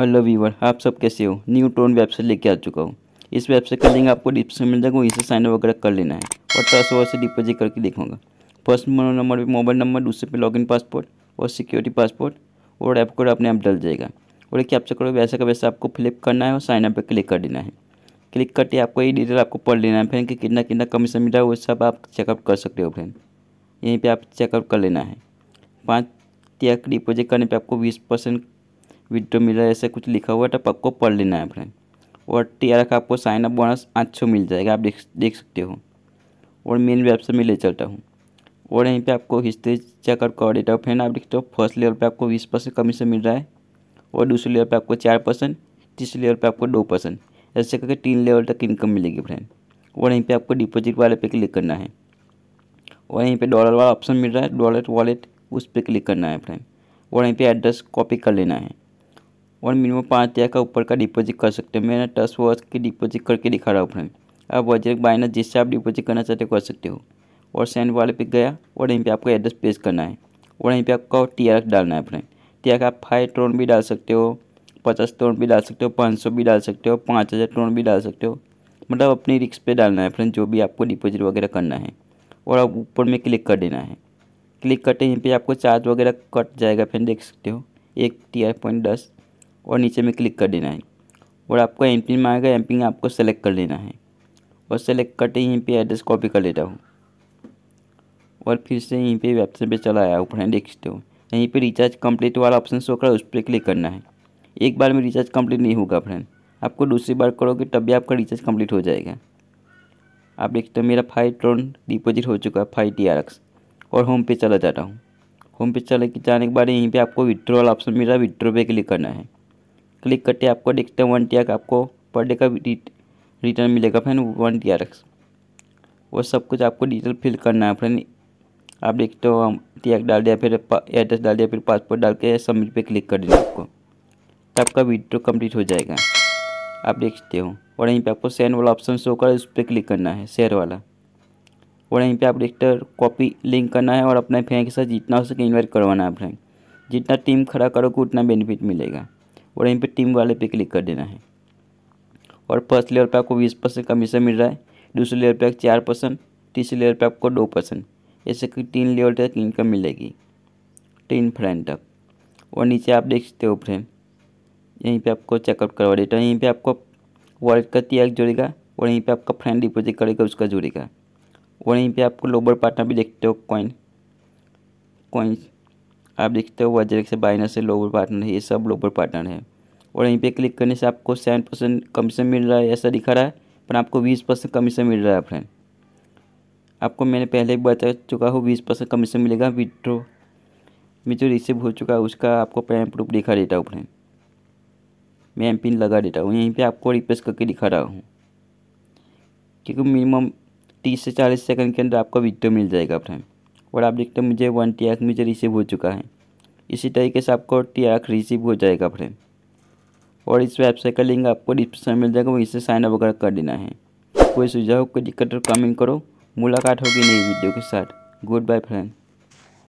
hello Weaver आप सब कैसे हो न्यू टोन वेबसाइट लेके आ चुका हूँ इस वेबसाइट का लिंक आपको डिस्क्रिप्शन मिल जाएगा वहीं से साइन वगैरह कर लेना है और दस वर्ष से डिपोजिट करके देखूंगा फर्स्ट नंबर पर मोबाइल नंबर दूसरे पे लॉगिन पासपोर्ट और सिक्योरिटी पासपोर्ट और ऐप कोड अपने आप डल जाएगा और एक कैप्चर करो वैसा का वैसा आपको फ्लिप करना है और साइनअप पर क्लिक कर देना है क्लिक करके आपको ये डिटेल आपको पढ़ लेना है फ्रेंड कि कितना कितना कमीशन मिला है वो सब आप चेकअप कर सकते हो फ्रेंड यहीं पर आप चेकअप कर लेना है पाँच तक डिपोजिट करने पर आपको बीस परसेंट रहा है ऐसे कुछ लिखा हुआ है तो पक्को पढ़ लेना है फ्रेंड और टी आर का आपको साइन अप बोनस आठ सौ मिल जाएगा आप देख देख सकते हो और मेन वेब से मैं ले चलता हूँ और यहीं पे आपको हिस्ट्री चेकआउट कर देता हूँ फ्रेंड आप देखते हो फर्स्ट लेवल पे आपको बीस परसेंट कमीशन मिल रहा है और दूसरे लेवल पे आपको चार परसेंट तीसरे लेवल पे आपको दो परसेंट ऐसे करके तीन लेवल तक इनकम मिलेगी फ्रेंड और यहीं पे आपको डिपॉजिट वाले पे क्लिक करना है और यहीं पे डॉलर वाला ऑप्शन मिल रहा है डॉलर वॉलेट उस पर क्लिक करना है फ्रेंड और यहीं पर एड्रेस कॉपी कर लेना है और मिनिमम पाँच हजार का ऊपर का डिपॉजिट कर सकते हैं मैंने टस वर्स की डिपॉजिट करके दिखा रहा हूँ फ्रेंड आप वॉजेट बाइनस जिससे आप डिपॉजिट करना चाहते हो कर सकते हो और सेंड वाले पे गया और यहीं पे आपको एड्रेस पेश करना है और यहीं पे आपको टी आर डालना है फ्रेंड टी आर आप फाइव ट्रोन भी डाल सकते हो पचास ट्रोन भी डाल सकते हो पाँच सौ भी डाल सकते हो पाँच हज़ार ट्रोन भी डाल सकते हो मतलब अपनी रिक्स पे डालना है फ्रेंड जो भी आपको डिपॉजिट वगैरह करना है और आप ऊपर में क्लिक कर देना है क्लिक करते यहीं पे आपको चार्ज वगैरह कट जाएगा फ्रेंड देख सकते हो एक टी आर पॉइंट दस और नीचे में क्लिक कर देना है और आपको एम पिन मांगेगा एम पिन आपको सेलेक्ट कर लेना है और सेलेक्ट करते ही यहीं पर एड्रेस कॉपी कर लेता हूँ और फिर से यहीं पे वेबसाइट पे चला आया ऊपर देख सकते हो यहीं पे रिचार्ज कंप्लीट वाला ऑप्शन शो करा उस पर क्लिक करना है एक बार में रिचार्ज कंप्लीट नहीं होगा फ्रेंड आपको दूसरी बार करोगे तब भी आपका रिचार्ज कंप्लीट हो जाएगा आप देख सकते हो मेरा फाइव ट्रोन डिपोजिट हो चुका है फाइव टी आर एक्स और होम पे चला जाता हूँ होम पे चले जाने के बाद यहीं पे आपको विड्रॉल ऑप्शन मेरा विड्रॉ पे क्लिक करना है क्लिक करते आपको देखते हैं वन टी आपको पर डे का रिटर्न मिलेगा फ्रेन वन टी आर वो सब कुछ आपको डिटेल फिल करना है फ्रेंड आप देखते हो टी टी डाल दिया फिर एड्रेस डाल दिया फिर पासपोर्ट डाल के सबमिट पे क्लिक कर देना आपको तो आपका वीडियो कंप्लीट हो जाएगा आप देखते हो और यहीं पे आपको सेन वाला ऑप्शन शो कर उस पर क्लिक करना है शेयर वाला और यहीं पे आप देखते हो कॉपी लिंक करना है और अपने फ्रेंड के साथ जितना हो सके इन्वाइट करवाना है फ्रेंड जितना टीम खड़ा करोगे उतना बेनिफिट मिलेगा और यहीं पे टीम वाले पे क्लिक कर देना है और फर्स्ट लेयर पे आपको बीस परसेंट कमीशन मिल रहा है दूसरे लेयर पे चार परसेंट तीसरे लेयर पे आपको दो परसेंट ऐसे कि तीन लेवल तक इनकम मिलेगी तीन फ्रेंड तक और नीचे आप देख सकते हो फ्रेंड यहीं पे आपको चेकअप करवा देता है यहीं पे आपको वॉलेट का त्याग जुड़ेगा और यहीं पे आपका फ्रेंड डिपोजिट करेगा उसका जुड़ेगा और यहीं पे आपको लोबर पार्टनर भी देखते हो कॉइन कॉइन्स आप देखते हो वजरेक से बाइनस है लोवर पार्टनर है ये सब लोवर पार्टनर है और यहीं पे क्लिक करने से आपको सेवन परसेंट कमीशन मिल रहा है ऐसा दिखा रहा है पर आपको बीस परसेंट कमीशन मिल रहा है फ्रेंड आपको मैंने पहले बता चुका हूँ बीस परसेंट कमीशन मिलेगा विड्रो में जो रिसीव हो चुका है उसका आपको पेमेंट प्रूफ दिखा देता हूँ फ्रेंड मैं एम पिन लगा देता हूँ यहीं पर आपको रिप्लेस करके दिखा रहा हूँ क्योंकि मिनिमम तीस से चालीस सेकेंड के अंदर आपको विड्रो मिल जाएगा फ्रेंड और आप देखते हैं मुझे वन टी मुझे रिसीव हो चुका है इसी तरीके से आपको टी रिसीव हो जाएगा फ्रेंड और इस वेबसाइट का लिंक आपको डिस्क्रिप्शन मिल जाएगा वहीं से साइन अप वगैरह कर देना है कोई सुझाव कोई दिक्कत और कमेंट करो मुलाकात होगी नई वीडियो के साथ गुड बाय फ्रेंड